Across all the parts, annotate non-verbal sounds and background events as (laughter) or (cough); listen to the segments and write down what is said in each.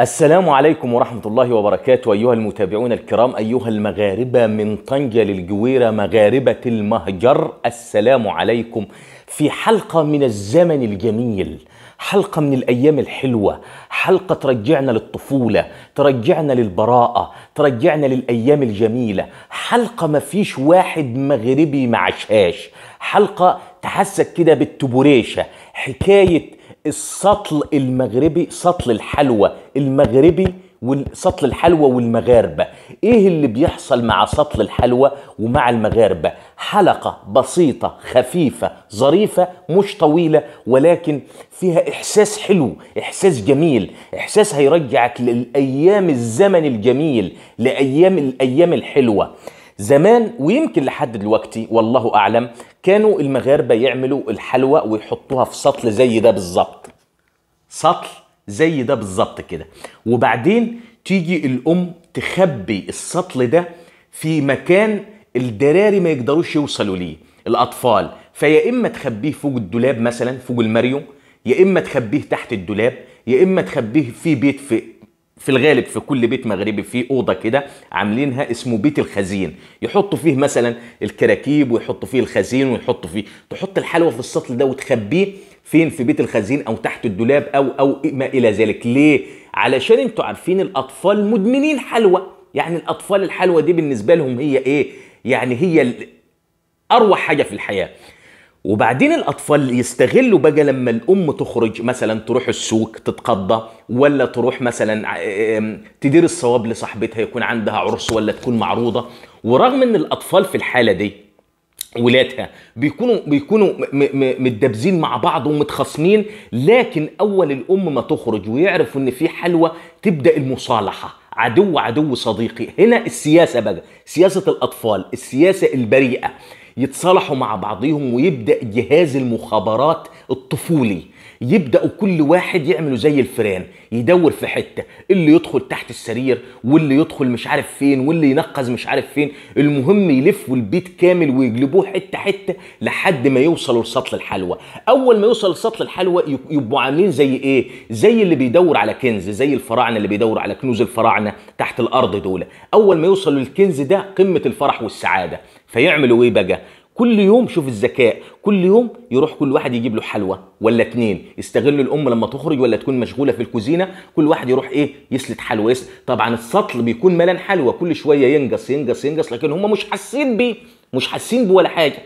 السلام عليكم ورحمة الله وبركاته أيها المتابعون الكرام أيها المغاربة من طنجة للجويرة مغاربة المهجر السلام عليكم في حلقة من الزمن الجميل حلقة من الأيام الحلوة حلقة ترجعنا للطفولة ترجعنا للبراءة ترجعنا للأيام الجميلة حلقة ما فيش واحد مغربي ما عشهاش حلقة تحسك كده بالتبوريشة حكاية السطل المغربي سطل الحلوى المغربي سطل الحلوى والمغاربة ايه اللي بيحصل مع سطل الحلوى ومع المغاربة حلقة بسيطة خفيفة ظريفة مش طويلة ولكن فيها احساس حلو احساس جميل احساس هيرجعك للايام الزمن الجميل لايام الايام الحلوة زمان ويمكن لحد دلوقتي والله اعلم كانوا المغاربة يعملوا الحلوى ويحطوها في سطل زي ده بالظبط سطل زي ده بالظبط كده وبعدين تيجي الام تخبي السطل ده في مكان الدراري ما يقدروش يوصلوا ليه الاطفال فيا اما تخبيه فوق الدولاب مثلا فوق الماريو يا اما تخبيه تحت الدولاب يا اما تخبيه في بيت في في الغالب في كل بيت مغربي في اوضه كده عاملينها اسمه بيت الخزين يحطوا فيه مثلا الكراكيب ويحطوا فيه الخزين ويحطوا فيه تحط الحلوى في السطل ده وتخبيه فين في بيت الخزين او تحت الدولاب او او ما الى ذلك ليه علشان انتوا عارفين الاطفال مدمنين حلوى يعني الاطفال الحلوى دي بالنسبه لهم هي ايه يعني هي اروع حاجه في الحياه وبعدين الاطفال يستغلوا بقى لما الام تخرج مثلا تروح السوق تتقضى ولا تروح مثلا آه، تدير الصواب لصاحبتها يكون عندها عرس ولا تكون معروضه ورغم ان الاطفال في الحاله دي ولادها بيكونوا بيكونوا متدابزين مع بعض ومتخاصمين لكن اول الام ما تخرج ويعرفوا ان في حلوه تبدا المصالحه عدو عدو صديقي هنا السياسه بقى سياسه الاطفال السياسه البريئه يتصالحوا مع بعضهم ويبدا جهاز المخابرات الطفولي يبداوا كل واحد يعملوا زي الفيران يدور في حته اللي يدخل تحت السرير واللي يدخل مش عارف فين واللي ينقذ مش عارف فين المهم يلفوا البيت كامل ويجلبوه حته حته لحد ما يوصلوا لسطل الحلوى اول ما يوصل لسطل الحلوى يبقوا عاملين زي ايه زي اللي بيدور على كنز زي الفراعنه اللي بيدور على كنوز الفراعنه تحت الارض دول اول ما يوصلوا للكنز ده قمه الفرح والسعاده فيعملوا ايه بقى كل يوم شوف الذكاء كل يوم يروح كل واحد يجيب له حلوى ولا اتنين يستغلوا الام لما تخرج ولا تكون مشغوله في الكوزينه كل واحد يروح ايه يسلت حلوى يسلت. طبعا السطل بيكون ملان حلوى كل شويه ينقص ينقص ينقص لكن هم مش حاسين بيه مش حاسين بيه ولا حاجه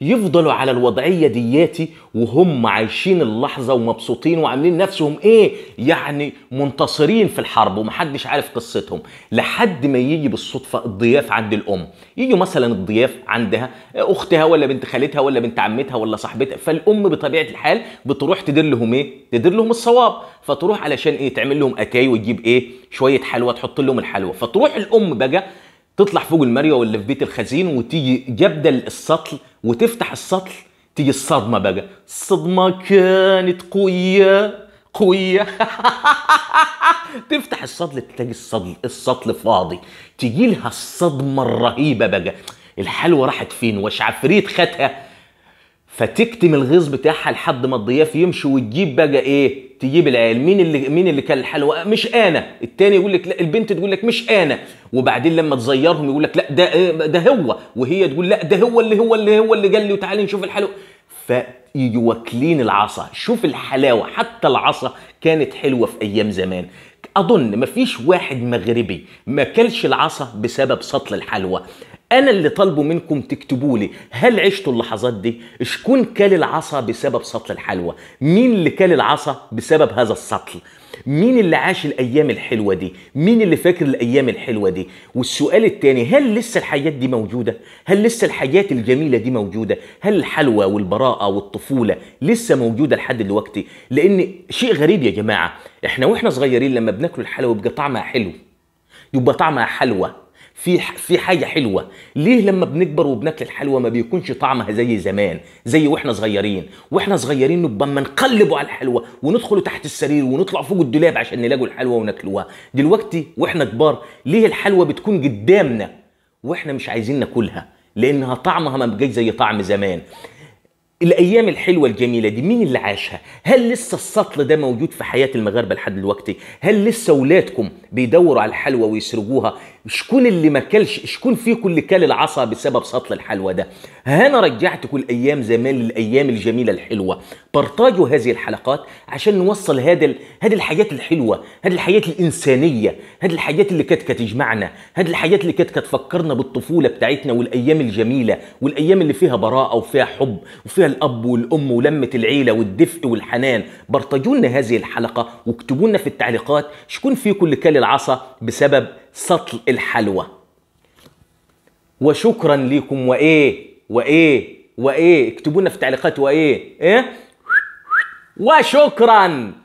يفضلوا على الوضعية دياتي وهم عايشين اللحظة ومبسوطين وعاملين نفسهم ايه يعني منتصرين في الحرب ومحدش عارف قصتهم لحد ما يجي بالصدفة الضياف عند الأم يجي مثلا الضياف عندها أختها ولا بنت خالتها ولا بنت عمتها ولا صاحبتها فالأم بطبيعة الحال بتروح تدير لهم ايه تدير لهم الصواب فتروح علشان ايه تعمل لهم أتاي وتجيب ايه شوية حلوى تحط لهم الحلوى فتروح الأم بقى تطلع فوق المريوه واللي في بيت الخزين وتيجي جبدل السطل وتفتح السطل تيجي الصدمه بقى الصدمه كانت قويه قويه (laughs) تفتح السطل تلاقي السطل السطل فاضي تيجي لها الصدمه الرهيبه بقى الحلوه راحت فين وش عفريت خاتها فتكتم الغيظ بتاعها لحد ما الضياف يمشي وتجيب بقى ايه تجيب العيال مين اللي مين اللي كان الحلوى مش انا التاني يقول لك لا البنت تقول لك مش انا وبعدين لما تزيرهم يقول لك لا ده ده هو وهي تقول لا ده هو اللي هو اللي هو اللي قال لي وتعالي نشوف الحلوى فيجوا واكلين العصا شوف الحلاوه حتى العصا كانت حلوه في ايام زمان اظن مفيش واحد مغربي ما كلش العصا بسبب سطل الحلوى انا اللي طالبه منكم تكتبوا لي هل عشتوا اللحظات دي شكون كل العصا بسبب سطل الحلوى مين اللي كل العصا بسبب هذا السطل مين اللي عاش الايام الحلوه دي مين اللي فاكر الايام الحلوه دي والسؤال الثاني هل لسه الحياه دي موجوده هل لسه الحياه الجميله دي موجوده هل الحلوى والبراءه والطفوله لسه موجوده لحد دلوقتي لان شيء غريب يا جماعه احنا واحنا صغيرين لما بناكل الحلوى بيبقى طعمها حلو يبقى طعمها حلوه في في حاجه حلوه ليه لما بنكبر وبناكل الحلوى ما بيكونش طعمها زي زمان زي واحنا صغيرين واحنا صغيرين نبقى ما نقلبوا على الحلوى وندخلوا تحت السرير ونطلع فوق الدولاب عشان نلاقوا الحلوى وناكلوها دلوقتي واحنا كبار ليه الحلوى بتكون قدامنا واحنا مش عايزين ناكلها لانها طعمها ما بقاش زي طعم زمان الايام الحلوه الجميله دي مين اللي عاشها هل لسه السطل ده موجود في حياه المغاربه لحد دلوقتي هل لسه ولادكم بيدوروا على الحلوى ويسرقوها شكون اللي ما كلش شكون فيكم اللي كل العصا بسبب سطل الحلوى ده هنا رجعتكم الايام زمان للايام الجميله الحلوه بارتاجوا هذه الحلقات عشان نوصل هذا هذه الحاجات الحلوه هذه الحاجات الانسانيه هذه الحاجات اللي كانت كتجمعنا هذه الحاجات اللي كانت كتفكرنا بالطفوله بتاعتنا والايام الجميله والايام اللي فيها براءه وفيها حب وفيها الاب والام ولمه العيله والدفء والحنان بارتاجوا لنا هذه الحلقه واكتبوا لنا في التعليقات شكون فيكم اللي كل العصا بسبب سطل الحلوى وشكرا لكم وايه وايه وايه اكتبوا لنا في التعليقات وايه ايه وشكرا